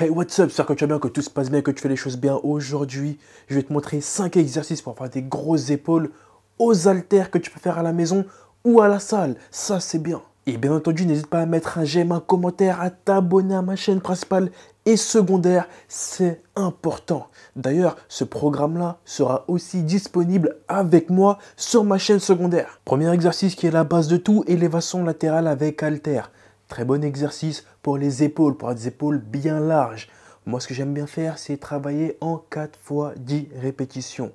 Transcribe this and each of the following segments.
Hey, what's up, j'espère que tu vas bien, que tout se passe bien, que tu fais les choses bien. Aujourd'hui, je vais te montrer 5 exercices pour faire des grosses épaules aux haltères que tu peux faire à la maison ou à la salle. Ça, c'est bien. Et bien entendu, n'hésite pas à mettre un j'aime, un commentaire, à t'abonner à ma chaîne principale et secondaire. C'est important. D'ailleurs, ce programme-là sera aussi disponible avec moi sur ma chaîne secondaire. Premier exercice qui est la base de tout, élévation latérale avec haltère. Très bon exercice pour les épaules, pour avoir des épaules bien larges. Moi, ce que j'aime bien faire, c'est travailler en 4 fois 10 répétitions,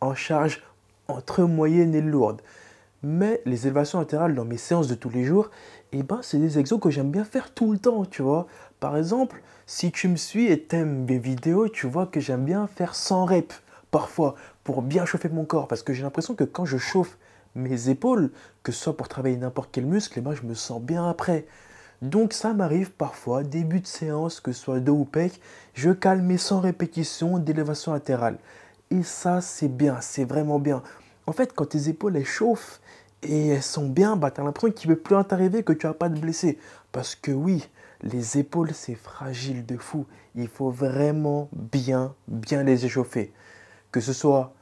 en charge entre moyenne et lourde. Mais les élévations latérales dans mes séances de tous les jours, eh ben, c'est des exos que j'aime bien faire tout le temps, tu vois. Par exemple, si tu me suis et t'aimes mes vidéos, tu vois que j'aime bien faire 100 reps, parfois, pour bien chauffer mon corps. Parce que j'ai l'impression que quand je chauffe mes épaules, que ce soit pour travailler n'importe quel muscle, et moi je me sens bien après. Donc ça m'arrive parfois, début de séance, que ce soit dos ou pec, je calme et sans répétition d'élévation latérale. Et ça, c'est bien, c'est vraiment bien. En fait, quand tes épaules, elles chauffent et elles sont bien, bah, as l'impression qu'il ne peut plus rien t'arriver, que tu n'as pas de blessé. Parce que oui, les épaules, c'est fragile de fou. Il faut vraiment bien, bien les échauffer. Que ce soit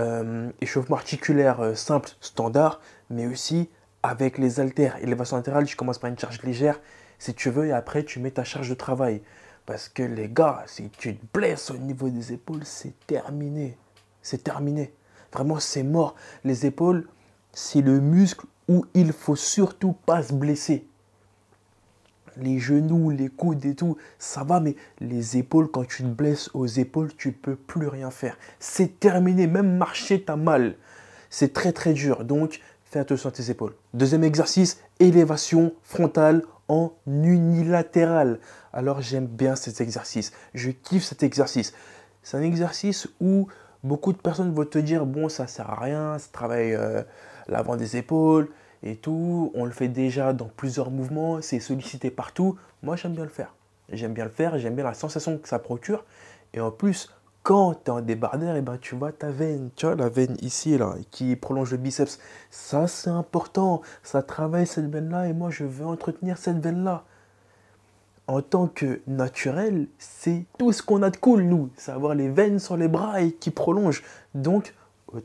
euh, échauffement articulaire euh, simple, standard, mais aussi avec les haltères, élévation latérale, tu commences par une charge légère, si tu veux, et après tu mets ta charge de travail. Parce que les gars, si tu te blesses au niveau des épaules, c'est terminé. C'est terminé. Vraiment, c'est mort. Les épaules, c'est le muscle où il faut surtout pas se blesser les genoux, les coudes et tout, ça va, mais les épaules, quand tu te blesses aux épaules, tu peux plus rien faire. C'est terminé, même marcher, t'as mal. C'est très très dur, donc fais attention à tes épaules. Deuxième exercice, élévation frontale en unilatéral. Alors j'aime bien cet exercice, je kiffe cet exercice. C'est un exercice où beaucoup de personnes vont te dire, bon, ça sert à rien, ça travaille euh, l'avant des épaules, et tout. On le fait déjà dans plusieurs mouvements, c'est sollicité partout. Moi, j'aime bien le faire. J'aime bien le faire, j'aime bien la sensation que ça procure. Et en plus, quand tu es en débardeur, et eh ben, tu vois ta veine, tu vois la veine ici là, qui prolonge le biceps. Ça, c'est important. Ça travaille cette veine-là et moi, je veux entretenir cette veine-là. En tant que naturel, c'est tout ce qu'on a de cool, nous. Savoir les veines sur les bras et qui prolongent. Donc,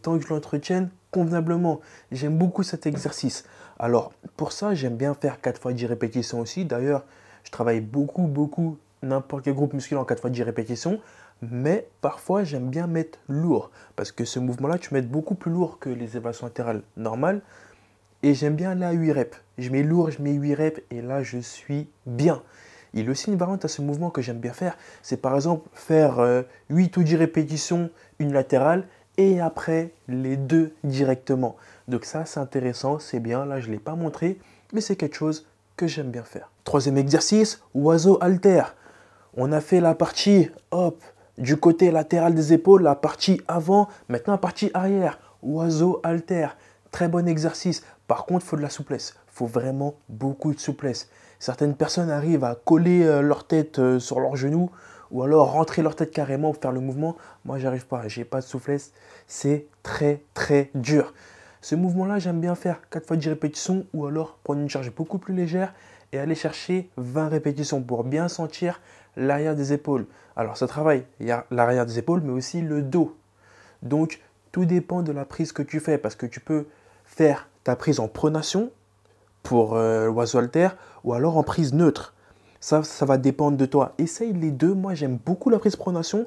tant que je l'entretienne convenablement. J'aime beaucoup cet exercice. Alors, pour ça, j'aime bien faire 4 fois 10 répétitions aussi. D'ailleurs, je travaille beaucoup, beaucoup n'importe quel groupe musculaire en 4 fois 10 répétitions. Mais parfois, j'aime bien mettre lourd. Parce que ce mouvement-là, tu mets beaucoup plus lourd que les évasions latérales normales. Et j'aime bien la 8 reps. Je mets lourd, je mets 8 reps et là, je suis bien. Il y a aussi une variante à ce mouvement que j'aime bien faire. C'est par exemple faire 8 euh, ou 10 répétitions une latérale et après les deux directement. Donc ça, c'est intéressant, c'est bien, là je ne l'ai pas montré, mais c'est quelque chose que j'aime bien faire. Troisième exercice, oiseau alter. On a fait la partie, hop, du côté latéral des épaules, la partie avant, maintenant la partie arrière, oiseau alter. Très bon exercice. Par contre, il faut de la souplesse. Il faut vraiment beaucoup de souplesse. Certaines personnes arrivent à coller euh, leur tête euh, sur leurs genoux ou alors rentrer leur tête carrément pour faire le mouvement. Moi, j'arrive pas, j'ai pas de souplesse. C'est très très dur. Ce mouvement-là, j'aime bien faire 4 fois 10 répétitions ou alors prendre une charge beaucoup plus légère et aller chercher 20 répétitions pour bien sentir l'arrière des épaules. Alors ça travaille il y a l'arrière des épaules mais aussi le dos. Donc tout dépend de la prise que tu fais parce que tu peux faire ta prise en pronation pour euh, l'oiseau alter ou alors en prise neutre. Ça, ça va dépendre de toi. Essaye les deux. Moi, j'aime beaucoup la prise pronation.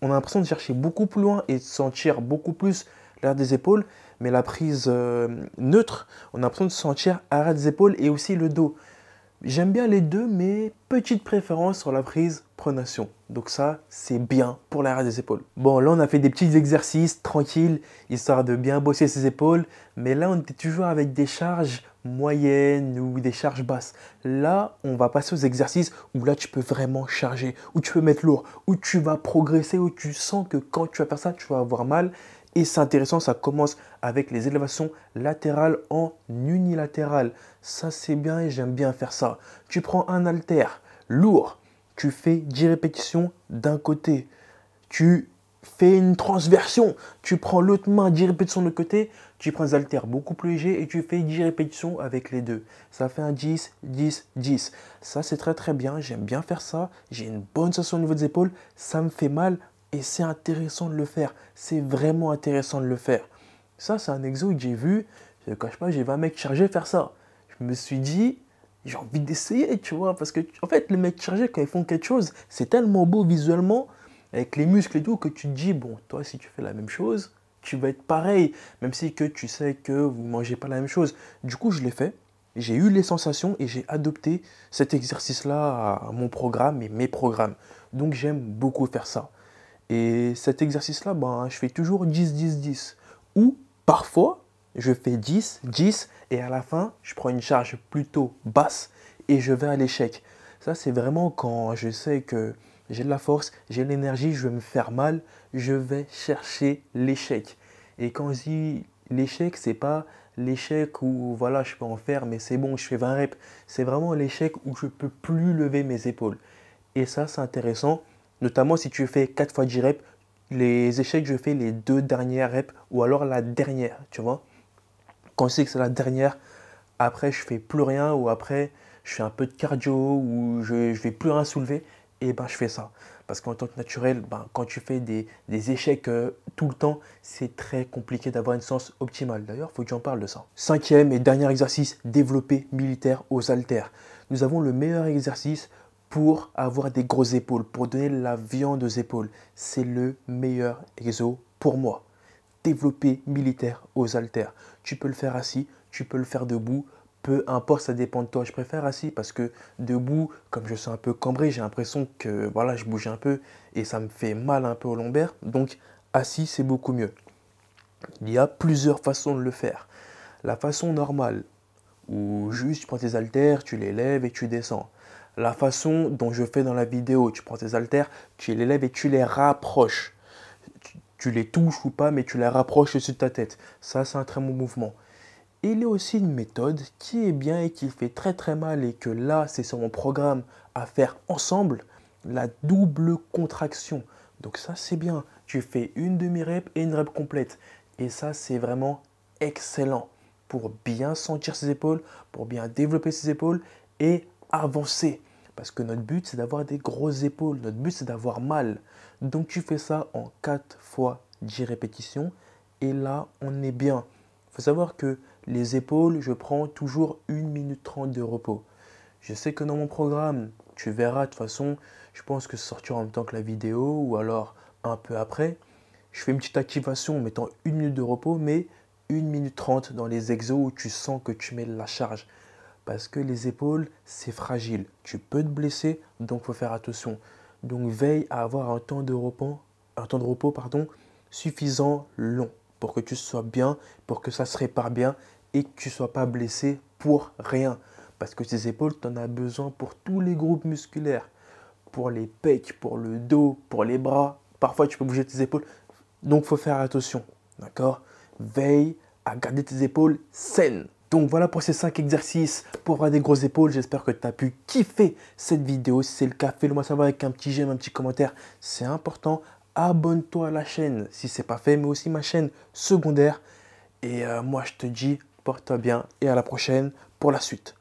On a l'impression de chercher beaucoup plus loin et de sentir beaucoup plus l'air des épaules. Mais la prise euh, neutre, on a l'impression de sentir l'air des épaules et aussi le dos. J'aime bien les deux, mais petite préférence sur la prise pronation. Donc ça, c'est bien pour l'arrêt des épaules. Bon, là, on a fait des petits exercices tranquilles, histoire de bien bosser ses épaules. Mais là, on était toujours avec des charges moyenne ou des charges basses. Là, on va passer aux exercices où là, tu peux vraiment charger, où tu peux mettre lourd, où tu vas progresser, où tu sens que quand tu vas faire ça, tu vas avoir mal. Et c'est intéressant, ça commence avec les élévations latérales en unilatéral. Ça, c'est bien et j'aime bien faire ça. Tu prends un haltère lourd, tu fais 10 répétitions d'un côté. Tu fais une transversion, tu prends l'autre main, 10 répétitions de côté, tu prends des haltères beaucoup plus légers et tu fais 10 répétitions avec les deux. Ça fait un 10, 10, 10. Ça, c'est très très bien. J'aime bien faire ça. J'ai une bonne sensation au niveau des épaules. Ça me fait mal et c'est intéressant de le faire. C'est vraiment intéressant de le faire. Ça, c'est un exo que j'ai vu. Je ne cache pas, j'ai vu un mec chargé faire ça. Je me suis dit, j'ai envie d'essayer, tu vois. Parce que, en fait, les mecs chargés, quand ils font quelque chose, c'est tellement beau visuellement, avec les muscles et tout, que tu te dis, bon, toi, si tu fais la même chose, tu vas être pareil, même si que tu sais que vous mangez pas la même chose. Du coup, je l'ai fait, j'ai eu les sensations et j'ai adopté cet exercice-là à mon programme et mes programmes. Donc j'aime beaucoup faire ça. Et cet exercice-là, ben, je fais toujours 10, 10, 10. Ou parfois, je fais 10, 10, et à la fin, je prends une charge plutôt basse et je vais à l'échec. Ça, c'est vraiment quand je sais que j'ai de la force, j'ai de l'énergie, je vais me faire mal, je vais chercher l'échec. Et quand je dis l'échec, c'est pas l'échec où voilà, je peux en faire, mais c'est bon, je fais 20 reps. C'est vraiment l'échec où je ne peux plus lever mes épaules. Et ça, c'est intéressant, notamment si tu fais 4 fois 10 reps, les échecs, je fais les deux dernières reps ou alors la dernière, tu vois. Quand je sais que c'est la dernière, après, je fais plus rien ou après, je fais un peu de cardio ou je, ne vais plus rien soulever et eh ben, je fais ça. Parce qu'en tant que naturel, ben, quand tu fais des, échecs euh, tout le temps, c'est très compliqué d'avoir une sens optimale. D'ailleurs, il faut que j'en parle de ça. Cinquième et dernier exercice, développer militaire aux haltères. Nous avons le meilleur exercice pour avoir des grosses épaules, pour donner la viande aux épaules. C'est le meilleur exo pour moi. Développer militaire aux haltères. Tu peux le faire assis, tu peux le faire debout peu importe, ça dépend de toi. Je préfère assis parce que debout, comme je suis un peu cambré, j'ai l'impression que voilà, je bouge un peu et ça me fait mal un peu au lombaire. Donc assis, c'est beaucoup mieux. Il y a plusieurs façons de le faire. La façon normale, où juste tu prends tes haltères, tu les lèves et tu descends. La façon dont je fais dans la vidéo, tu prends tes haltères, tu les lèves et tu les rapproches. Tu, les touches ou pas, mais tu les rapproches au-dessus de ta tête. Ça, c'est un très bon mouvement il y a aussi une méthode qui est bien et qui fait très très mal et que là, c'est sur mon programme à faire ensemble, la double contraction. Donc ça, c'est bien. Tu fais une demi-rep et une rep complète. Et ça, c'est vraiment excellent pour bien sentir ses épaules, pour bien développer ses épaules et avancer. Parce que notre but, c'est d'avoir des grosses épaules. Notre but, c'est d'avoir mal. Donc tu fais ça en 4 fois 10 répétitions. Et là, on est bien faut savoir que les épaules, je prends toujours 1 minute 30 de repos. Je sais que dans mon programme, tu verras de toute façon, je pense que ça sortira en même temps que la vidéo ou alors un peu après. Je fais une petite activation en mettant 1 minute de repos, mais 1 minute 30 dans les exos où tu sens que tu mets de la charge. Parce que les épaules, c'est fragile. Tu peux te blesser, donc il faut faire attention. Donc veille à avoir un temps de repos, un temps de repos suffisant long pour que tu sois bien, pour que ça se répare bien et que tu ne sois pas blessé pour rien. Parce que ces épaules, tu en as besoin pour tous les groupes musculaires, pour les pecs, pour le dos, pour les bras. Parfois, tu peux bouger tes épaules. Donc, faut faire attention. D'accord Veille à garder tes épaules saines. Donc voilà pour ces cinq exercices pour avoir des grosses épaules. J'espère que tu as pu kiffer cette vidéo. Si c'est le cas, fais-le moi savoir avec un petit j'aime, un petit commentaire. C'est important abonne-toi à la chaîne si ce n'est pas fait, mais aussi ma chaîne secondaire. Et euh, moi, je te dis, porte-toi bien et à la prochaine pour la suite.